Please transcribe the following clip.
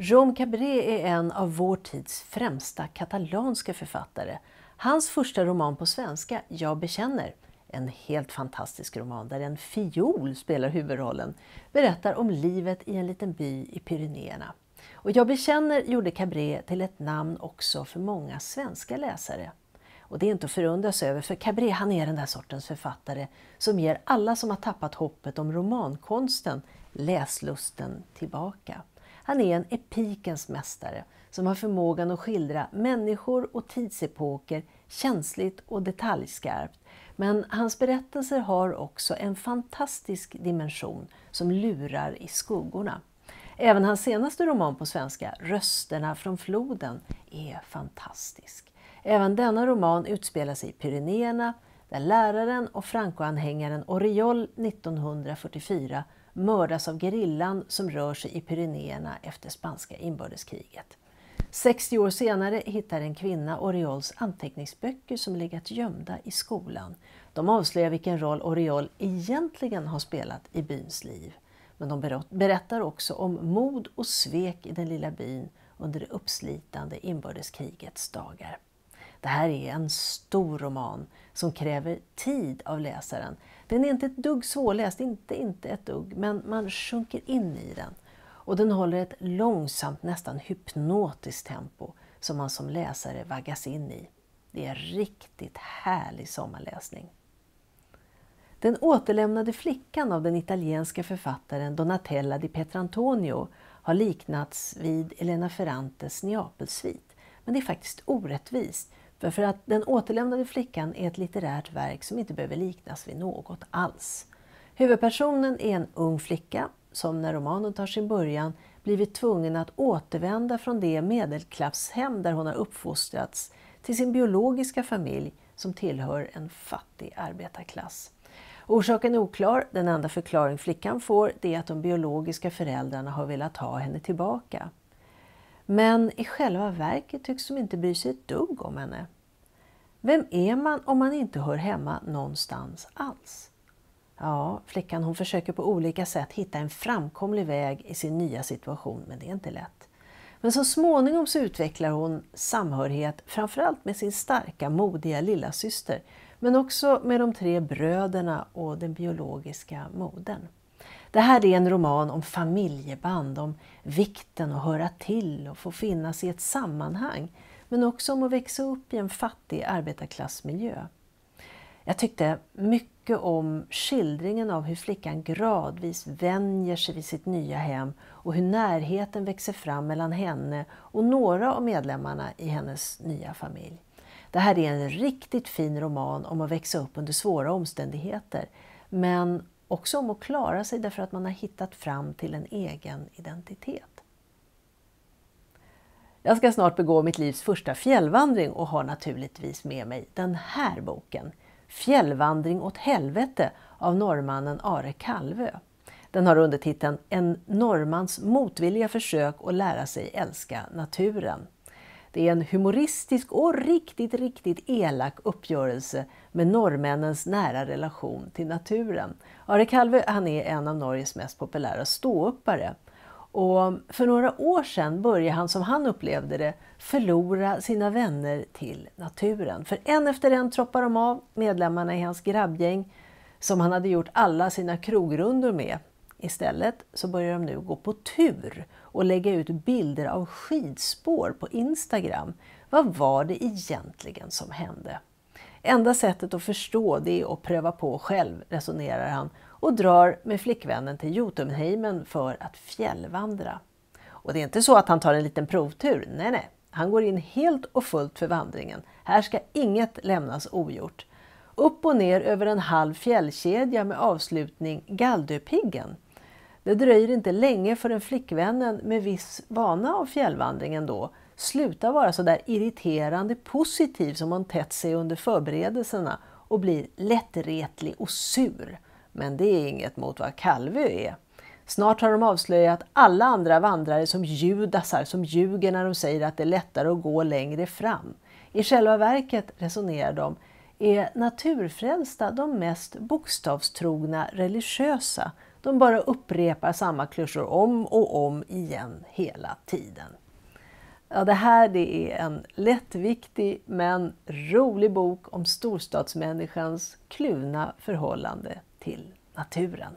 Jaume Cabré är en av vår tids främsta katalanska författare. Hans första roman på svenska, Jag bekänner, en helt fantastisk roman där en fiol spelar huvudrollen, berättar om livet i en liten by i Pyrenéerna. Och Jag bekänner gjorde Cabré till ett namn också för många svenska läsare. Och Det är inte att förundras över, för Cabré han är den där sortens författare som ger alla som har tappat hoppet om romankonsten läslusten tillbaka. Han är en epikens mästare som har förmågan att skildra människor och tidsepoker känsligt och detaljskarpt. Men hans berättelser har också en fantastisk dimension som lurar i skuggorna. Även hans senaste roman på svenska, Rösterna från floden, är fantastisk. Även denna roman utspelar sig i Pyrenéerna där läraren och Franco-anhängaren Oriol 1944 mördas av gerillan som rör sig i Pyrenéerna efter spanska inbördeskriget. 60 år senare hittar en kvinna Oriols anteckningsböcker som legat gömda i skolan. De avslöjar vilken roll Oriol egentligen har spelat i byns liv. Men de berättar också om mod och svek i den lilla byn under det uppslitande inbördeskrigets dagar. Det här är en stor roman som kräver tid av läsaren. Den är inte ett dugg svårläst, inte, inte ett dugg, men man sjunker in i den. Och den håller ett långsamt, nästan hypnotiskt tempo som man som läsare vaggas in i. Det är riktigt härlig sommarläsning. Den återlämnade flickan av den italienska författaren Donatella di Petrantonio har liknats vid Elena Ferrantes Neapelsvit. Men det är faktiskt orättvist för att Den återlämnade flickan är ett litterärt verk som inte behöver liknas vid något alls. Huvudpersonen är en ung flicka som när romanen tar sin början blivit tvungen att återvända från det medelklasshem där hon har uppfostrats till sin biologiska familj som tillhör en fattig arbetarklass. Orsaken är oklar. Den enda förklaring flickan får är att de biologiska föräldrarna har velat ha henne tillbaka. Men i själva verket tycks de inte bry sig ett dugg om henne. Vem är man om man inte hör hemma någonstans alls? Ja, flickan hon försöker på olika sätt hitta en framkomlig väg i sin nya situation, men det är inte lätt. Men så småningom så utvecklar hon samhörighet framförallt med sin starka, modiga lillasyster, men också med de tre bröderna och den biologiska modern. Det här är en roman om familjeband, om vikten att höra till och få finnas i ett sammanhang, men också om att växa upp i en fattig arbetarklassmiljö. Jag tyckte mycket om skildringen av hur flickan gradvis vänjer sig vid sitt nya hem och hur närheten växer fram mellan henne och några av medlemmarna i hennes nya familj. Det här är en riktigt fin roman om att växa upp under svåra omständigheter men Också om att klara sig därför att man har hittat fram till en egen identitet. Jag ska snart begå mitt livs första fjällvandring och har naturligtvis med mig den här boken, Fjällvandring åt helvete av norrmannen Are Kalvö. Den har undertiteln En norrmans motvilliga försök att lära sig älska naturen. Det är en humoristisk och riktigt, riktigt elak uppgörelse med norrmännens nära relation till naturen. Are Kalve han är en av Norges mest populära ståuppare. Och för några år sedan började han, som han upplevde det, förlora sina vänner till naturen. För en efter en troppar de av, medlemmarna i hans grabbgäng, som han hade gjort alla sina krogrundor med. Istället så börjar de nu gå på tur och lägga ut bilder av skidspår på Instagram. Vad var det egentligen som hände? Enda sättet att förstå det är att pröva på själv, resonerar han och drar med flickvännen till Jotunheimen för att fjällvandra. Och det är inte så att han tar en liten provtur, nej nej. Han går in helt och fullt för vandringen. Här ska inget lämnas ogjort. Upp och ner över en halv fjällkedja med avslutning Galdhöpiggen. Det dröjer inte länge förrän flickvännen med viss vana av fjällvandringen då slutar vara så där irriterande positiv som hon tett sig under förberedelserna och blir lättretlig och sur. Men det är inget mot vad Kalvö är. Snart har de avslöjat alla andra vandrare som judasar som ljuger när de säger att det är lättare att gå längre fram. I själva verket, resonerar de, är naturfrälsta de mest bokstavstrogna religiösa de bara upprepar samma klyschor om och om igen hela tiden. Ja, det här det är en lättviktig men rolig bok om storstadsmänniskans kluvna förhållande till naturen.